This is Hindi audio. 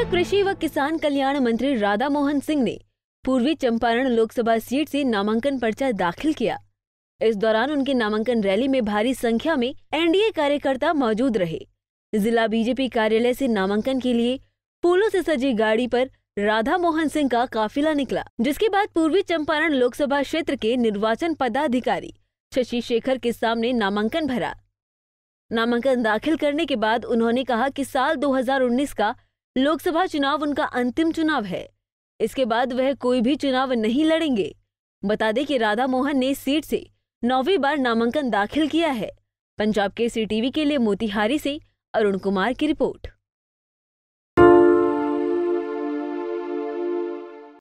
केंद्रीय कृषि व किसान कल्याण मंत्री राधा मोहन सिंह ने पूर्वी चंपारण लोकसभा सीट से नामांकन पर्चा दाखिल किया इस दौरान उनके नामांकन रैली में भारी संख्या में एनडीए कार्यकर्ता मौजूद रहे जिला बीजेपी कार्यालय से नामांकन के लिए फूलों से सजी गाड़ी पर राधा मोहन सिंह का काफिला निकला जिसके बाद पूर्वी चंपारण लोकसभा क्षेत्र के निर्वाचन पदाधिकारी शशि शेखर के सामने नामांकन भरा नामांकन दाखिल करने के बाद उन्होंने कहा कि साल 2019 का लोकसभा चुनाव उनका अंतिम चुनाव है इसके बाद वह कोई भी चुनाव नहीं लड़ेंगे बता दें कि राधा मोहन ने सीट से नौवीं बार नामांकन दाखिल किया है पंजाब के सी टीवी के लिए मोतिहारी से अरुण कुमार की रिपोर्ट